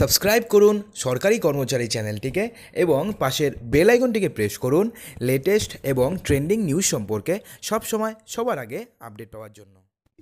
subscribe করুন সরকারি কর্মচারী চ্যানেলটিকে এবং পাশের বেল আইকনটিকে প্রেস করুন লেটেস্ট এবং ট্রেন্ডিং নিউজ সম্পর্কে সবসময় সবার আগে আপডেট পাওয়ার জন্য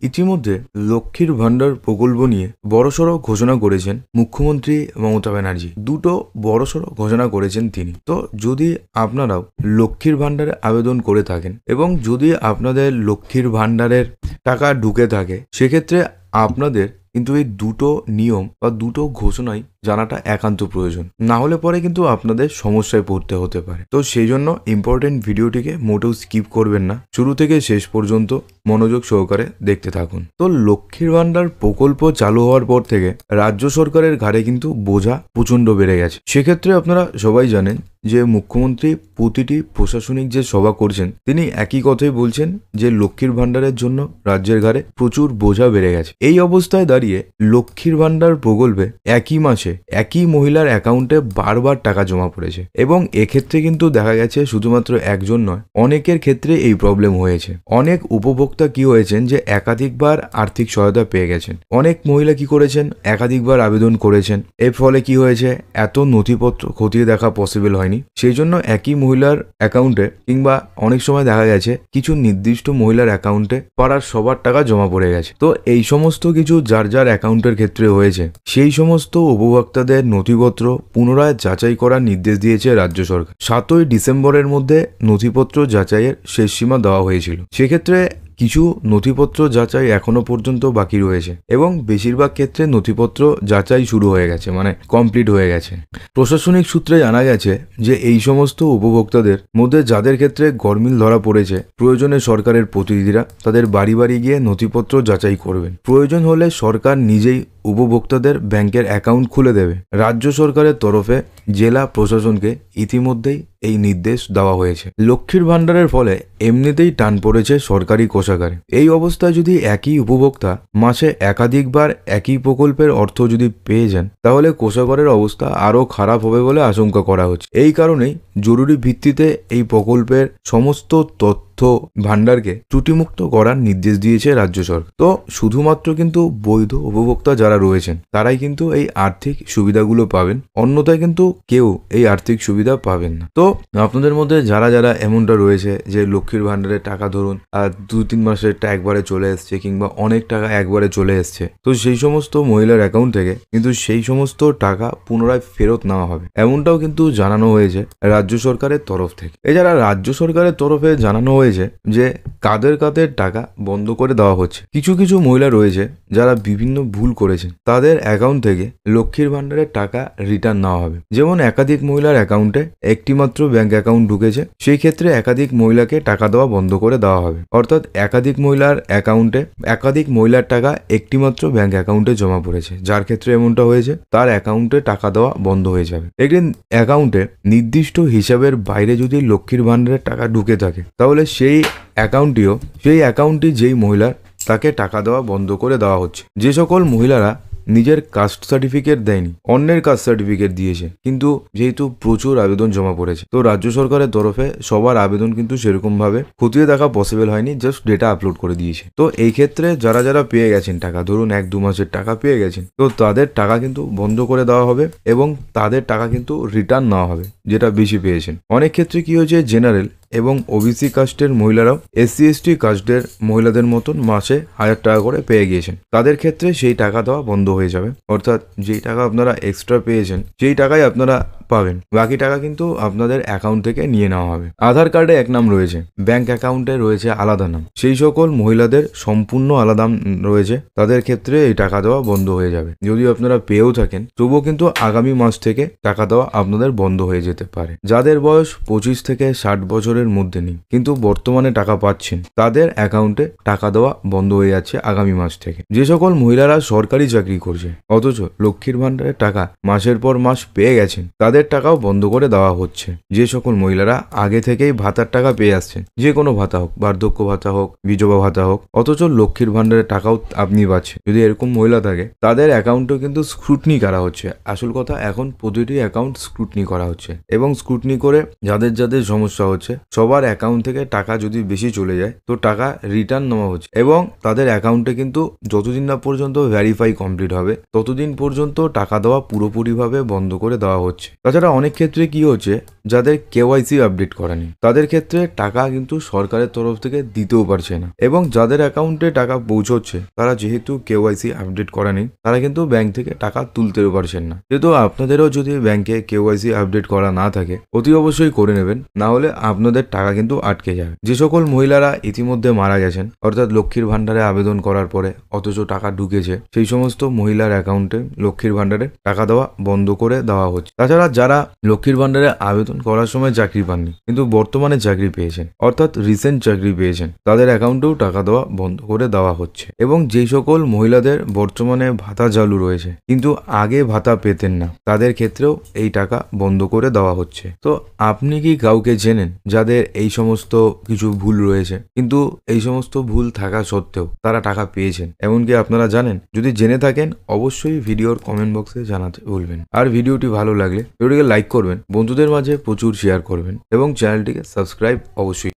ইতিমধ্যে লক্ষ্মীর ভাণ্ডার প্রকল্প নিয়ে বড়সড় ঘোষণা করেছেন মুখ্যমন্ত্রী মমতা ব্যানার্জি দুটো বড়সড় ঘোষণা করেছেন তিনি তো যদি আপনারাও লক্ষ্মীর ভাণ্ডারে আবেদন করে থাকেন এবং যদি আপনাদের লক্ষ্মীর ভাণ্ডারের টাকা ঢুকে থাকে সেক্ষেত্রে আপনাদের কিন্তু এই দুটো নিয়ম বা দুটো ঘোষণাই জানাটা একান্ত প্রয়োজন না হলে পরে কিন্তু আপনাদের সমস্যায় পড়তে হতে পারে তো সেই জন্য ইম্পর্টেন্ট ভিডিওটিকে মোটেও স্কিপ করবেন না শুরু থেকে শেষ পর্যন্ত মনোযোগ সহকারে দেখতে থাকুন তো লক্ষ্মীর ভান্ডার প্রকল্প চালু হওয়ার পর থেকে রাজ্য সরকারের ঘাড়ে কিন্তু বোঝা প্রচণ্ড বেড়ে গেছে সেক্ষেত্রে আপনারা সবাই জানেন যে মুখ্যমন্ত্রী প্রতিটি প্রশাসনিক যে সভা করছেন তিনি একই কথাই বলছেন যে লক্ষ্মীর ভাণ্ডারের জন্য রাজ্যের ঘাড়ে প্রচুর বোঝা বেড়ে গেছে এই অবস্থায় দাঁড়িয়ে লক্ষ্মীর ভাণ্ডার প্রকল্পে একই মাসে একই মহিলার অ্যাকাউন্টে বারবার টাকা জমা পড়েছে এবং এক্ষেত্রে কিন্তু দেখা গেছে শুধুমাত্র একজন নয় অনেকের ক্ষেত্রে এই প্রবলেম হয়েছে অনেক উপভোক্তা কি হয়েছেন যে একাধিকবার আর্থিক সহায়তা পেয়ে গেছেন অনেক মহিলা কি করেছেন একাধিকবার আবেদন করেছেন এর ফলে কি হয়েছে এত নথিপত্র খতিয়ে দেখা পসিবল হয়নি জানি সেই জন্য একই মহিলার অ্যাকাউন্টে কিংবা অনেক সময় দেখা গেছে কিছু নির্দিষ্ট মহিলার অ্যাকাউন্টে পাড়ার সবার টাকা জমা পড়ে গেছে তো এই সমস্ত কিছু যার যার অ্যাকাউন্টের ক্ষেত্রে হয়েছে সেই সমস্ত উপভোক্তাদের নথিপত্র পুনরায় যাচাই করার নির্দেশ দিয়েছে রাজ্য সরকার সাতই ডিসেম্বরের মধ্যে নথিপত্র যাচাইয়ের শেষ সীমা দেওয়া হয়েছিল সেক্ষেত্রে কিছু নথিপত্র যাচাই এখনো পর্যন্ত বাকি রয়েছে এবং বেশিরভাগ ক্ষেত্রে নথিপত্র যাচাই শুরু হয়ে গেছে মানে কমপ্লিট হয়ে গেছে প্রশাসনিক সূত্রে জানা গেছে যে এই সমস্ত উপভোক্তাদের মধ্যে যাদের ক্ষেত্রে গরমিল ধরা পড়েছে প্রয়োজনে সরকারের প্রতিনিধিরা তাদের বাড়ি বাড়ি গিয়ে নথিপত্র যাচাই করবেন প্রয়োজন হলে সরকার নিজেই উপভোক্তাদের ব্যাংকের অ্যাকাউন্ট খুলে দেবে রাজ্য সরকারের তরফে জেলা প্রশাসনকে ইতিমধ্যেই এই নির্দেশ দেওয়া হয়েছে লক্ষ্মীর ভাণ্ডারের ফলে এমনিতেই টান পড়েছে সরকারি কোষাগারে এই অবস্থায় যদি একই উপভোক্তা মাসে একাধিকবার একই প্রকল্পের অর্থ যদি পেয়ে যান তাহলে কোষাগারের অবস্থা আরও খারাপ হবে বলে আশঙ্কা করা হচ্ছে এই কারণেই জরুরি ভিত্তিতে এই প্রকল্পের সমস্ত তথ্য অর্থ ভাণ্ডারকে ত্রুটিমুক্ত করার নির্দেশ দিয়েছে রাজ্য সরকার তো শুধুমাত্র কিন্তু বৈধ উপভোক্তা যারা রয়েছেন তারাই কিন্তু এই আর্থিক সুবিধাগুলো পাবেন অন্যথায় কিন্তু কেউ এই আর্থিক সুবিধা পাবেন না তো আপনাদের মধ্যে যারা যারা এমনটা রয়েছে যে লক্ষ্মীর ভাণ্ডারের টাকা ধরুন আর দু তিন টা একবারে চলে এসছে কিংবা অনেক টাকা একবারে চলে এসছে তো সেই সমস্ত মহিলার অ্যাকাউন্ট থেকে কিন্তু সেই সমস্ত টাকা পুনরায় ফেরত নেওয়া হবে এমনটাও কিন্তু জানানো হয়েছে রাজ্য সরকারের তরফ থেকে এছাড়া রাজ্য সরকারের তরফে জানানো হয়েছে হয়েছে যে কাদের কাদের টাকা বন্ধ করে দেওয়া হচ্ছে কিছু কিছু মহিলা রয়েছে যারা বিভিন্ন ভুল করেছে তাদের অ্যাকাউন্ট থেকে লক্ষ্মীর ভান্ডারের টাকা রিটার্ন নেওয়া হবে যেমন একাধিক মহিলার অ্যাকাউন্টে একটি মাত্র ব্যাংক অ্যাকাউন্ট ঢুকেছে সেই ক্ষেত্রে একাধিক মহিলাকে টাকা দেওয়া বন্ধ করে দেওয়া হবে অর্থাৎ একাধিক মহিলার অ্যাকাউন্টে একাধিক মহিলার টাকা একটি মাত্র ব্যাংক অ্যাকাউন্টে জমা পড়েছে যার ক্ষেত্রে এমনটা হয়েছে তার অ্যাকাউন্টে টাকা দেওয়া বন্ধ হয়ে যাবে একটি অ্যাকাউন্টে নির্দিষ্ট হিসাবের বাইরে যদি লক্ষ্মীর ভান্ডারের টাকা ঢুকে থাকে তাহলে সেই অ্যাকাউন্টটিও সেই অ্যাকাউন্টটি যেই মহিলার তাকে টাকা দেওয়া বন্ধ করে দেওয়া হচ্ছে যে সকল মহিলারা নিজের কাস্ট সার্টিফিকেট দেয়নি অন্যের কাস্ট সার্টিফিকেট দিয়েছে কিন্তু যেহেতু প্রচুর আবেদন জমা পড়েছে তো রাজ্য সরকারের তরফে সবার আবেদন কিন্তু সেরকমভাবে খতিয়ে দেখা পসিবল হয়নি জাস্ট ডেটা আপলোড করে দিয়েছে তো এই ক্ষেত্রে যারা যারা পেয়ে গেছেন টাকা ধরুন এক দু মাসের টাকা পেয়ে গেছেন তো তাদের টাকা কিন্তু বন্ধ করে দেওয়া হবে এবং তাদের টাকা কিন্তু রিটার্ন নেওয়া হবে যেটা বেশি পেয়েছেন অনেক ক্ষেত্রে কি হয়েছে জেনারেল এবং ওবিসি কাস্টের মহিলারাও এসসি এসটি কাস্টের মহিলাদের মতন মাসে হাজার টাকা করে পেয়ে গিয়েছেন তাদের ক্ষেত্রে সেই টাকা দেওয়া বন্ধ হয়ে যাবে অর্থাৎ যেই টাকা আপনারা এক্সট্রা পেয়েছেন সেই টাকাই আপনারা পাবেন বাকি টাকা কিন্তু আপনাদের অ্যাকাউন্ট থেকে নিয়ে নেওয়া হবে আধার কার্ডে এক নাম রয়েছে ব্যাংক অ্যাকাউন্টে রয়েছে আলাদা নাম সেই সকল মহিলাদের সম্পূর্ণ আলাদা রয়েছে তাদের ক্ষেত্রে এই টাকা দেওয়া বন্ধ হয়ে যাবে যদিও আপনারা পেয়েও থাকেন তবুও কিন্তু আগামী মাস থেকে টাকা দেওয়া আপনাদের বন্ধ হয়ে যেতে পারে যাদের বয়স পঁচিশ থেকে ষাট বছরের কন্ট্রোলের মধ্যে নেই কিন্তু বর্তমানে টাকা পাচ্ছেন তাদের অ্যাকাউন্টে টাকা দেওয়া বন্ধ হয়ে যাচ্ছে আগামী মাস থেকে যে সকল মহিলারা সরকারি চাকরি করছে অথচ লক্ষ্মীর ভান্ডারের টাকা মাসের পর মাস পেয়ে গেছেন তাদের টাকাও বন্ধ করে দেওয়া হচ্ছে যে সকল মহিলারা আগে থেকেই ভাতার টাকা পেয়ে আসছেন যে কোনো ভাতা হোক বার্ধক্য ভাতা হোক বিধবা ভাতা হোক অথচ লক্ষ্মীর ভান্ডারের টাকাও আপনি পাচ্ছেন যদি এরকম মহিলা থাকে তাদের অ্যাকাউন্টও কিন্তু স্ক্রুটনি করা হচ্ছে আসল কথা এখন প্রতিটি অ্যাকাউন্ট স্ক্রুটনি করা হচ্ছে এবং স্ক্রুটনি করে যাদের যাদের সমস্যা হচ্ছে সবার অ্যাকাউন্ট থেকে টাকা যদি বেশি চলে যায় তো টাকা রিটার্ন নেওয়া হচ্ছে এবং তাদের অ্যাকাউন্টে কিন্তু যতদিন না পর্যন্ত ভ্যারিফাই কমপ্লিট হবে ততদিন পর্যন্ত টাকা দেওয়া পুরোপুরিভাবে বন্ধ করে দেওয়া হচ্ছে তাছাড়া অনেক ক্ষেত্রে কি হচ্ছে যাদের কেওয়াইসি আপডেট করেনি তাদের ক্ষেত্রে টাকা কিন্তু সরকারের তরফ থেকে দিতেও পারছে না এবং যাদের অ্যাকাউন্টে টাকা পৌঁছচ্ছে তারা যেহেতু কেওয়াইসি আপডেট করেনি তারা কিন্তু ব্যাংক থেকে টাকা তুলতেও পারছেন না যেহেতু আপনাদেরও যদি ব্যাংকে কেওয়াইসি আপডেট করা না থাকে অতি অবশ্যই করে নেবেন না হলে আপনাদের টাকা কিন্তু আটকে যাবে যে সকল মহিলারা ইতিমধ্যে মারা গেছেন অর্থাৎ লক্ষ্মীর ভান্ডারে আবেদন করার পরে অথচ টাকা ঢুকেছে সেই সমস্ত মহিলার অ্যাকাউন্টে লক্ষ্মীর ভান্ডারে টাকা দেওয়া বন্ধ করে দেওয়া হচ্ছে তাছাড়া যারা লক্ষ্মীর ভান্ডারে আবেদন মতন করার সময় চাকরি পাননি কিন্তু বর্তমানে চাকরি পেয়েছেন অর্থাৎ রিসেন্ট চাকরি পেয়েছেন তাদের অ্যাকাউন্টেও টাকা দেওয়া বন্ধ করে দেওয়া হচ্ছে এবং যেই সকল মহিলাদের বর্তমানে ভাতা চালু রয়েছে কিন্তু আগে ভাতা পেতেন না তাদের ক্ষেত্রেও এই টাকা বন্ধ করে দেওয়া হচ্ছে তো আপনি কি কাউকে জেনেন যাদের এই সমস্ত কিছু ভুল রয়েছে কিন্তু এই সমস্ত ভুল থাকা সত্ত্বেও তারা টাকা পেয়েছেন এমনকি আপনারা জানেন যদি জেনে থাকেন অবশ্যই ভিডিওর কমেন্ট বক্সে জানাতে বলবেন আর ভিডিওটি ভালো লাগলে ভিডিওকে লাইক করবেন বন্ধুদের মাঝে ভিডিওটি শেয়ার করবেন এবং চ্যানেলটিকে সাবস্ক্রাইব অবশ্যই